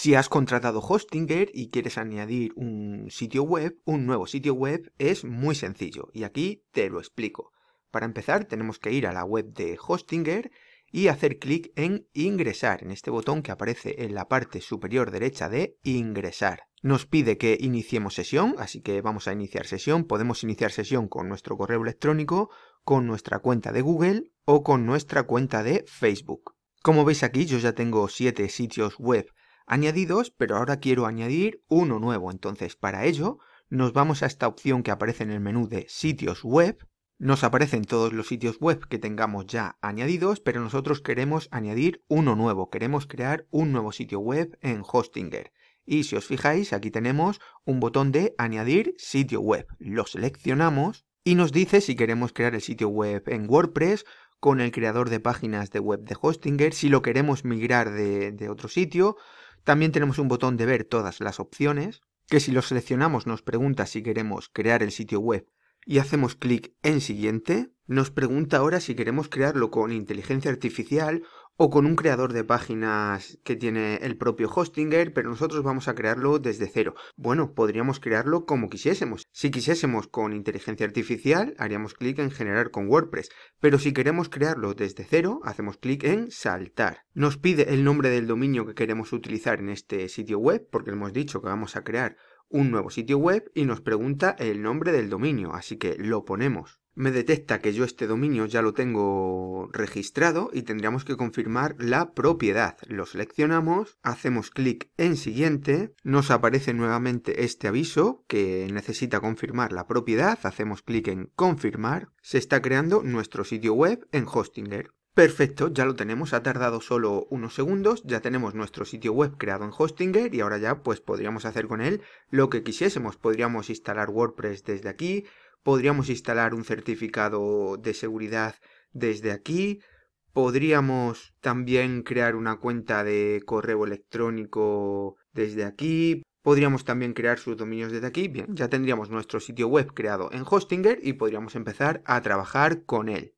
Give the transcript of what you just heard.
Si has contratado Hostinger y quieres añadir un sitio web, un nuevo sitio web es muy sencillo y aquí te lo explico. Para empezar tenemos que ir a la web de Hostinger y hacer clic en ingresar, en este botón que aparece en la parte superior derecha de ingresar. Nos pide que iniciemos sesión, así que vamos a iniciar sesión. Podemos iniciar sesión con nuestro correo electrónico, con nuestra cuenta de Google o con nuestra cuenta de Facebook. Como veis aquí yo ya tengo siete sitios web añadidos pero ahora quiero añadir uno nuevo. Entonces, para ello, nos vamos a esta opción que aparece en el menú de sitios web. Nos aparecen todos los sitios web que tengamos ya añadidos, pero nosotros queremos añadir uno nuevo. Queremos crear un nuevo sitio web en Hostinger. Y si os fijáis, aquí tenemos un botón de añadir sitio web. Lo seleccionamos y nos dice si queremos crear el sitio web en WordPress con el creador de páginas de web de Hostinger, si lo queremos migrar de otro sitio, también tenemos un botón de ver todas las opciones, que si lo seleccionamos nos pregunta si queremos crear el sitio web y hacemos clic en siguiente, nos pregunta ahora si queremos crearlo con inteligencia artificial o con un creador de páginas que tiene el propio Hostinger, pero nosotros vamos a crearlo desde cero. Bueno, podríamos crearlo como quisiésemos. Si quisiésemos con inteligencia artificial, haríamos clic en generar con WordPress, pero si queremos crearlo desde cero, hacemos clic en saltar. Nos pide el nombre del dominio que queremos utilizar en este sitio web, porque hemos dicho que vamos a crear un nuevo sitio web y nos pregunta el nombre del dominio, así que lo ponemos me detecta que yo este dominio ya lo tengo registrado y tendríamos que confirmar la propiedad. Lo seleccionamos, hacemos clic en siguiente, nos aparece nuevamente este aviso que necesita confirmar la propiedad, hacemos clic en confirmar, se está creando nuestro sitio web en Hostinger. Perfecto, ya lo tenemos, ha tardado solo unos segundos, ya tenemos nuestro sitio web creado en Hostinger y ahora ya pues podríamos hacer con él lo que quisiésemos, podríamos instalar WordPress desde aquí, podríamos instalar un certificado de seguridad desde aquí, podríamos también crear una cuenta de correo electrónico desde aquí, podríamos también crear sus dominios desde aquí, bien, ya tendríamos nuestro sitio web creado en Hostinger y podríamos empezar a trabajar con él.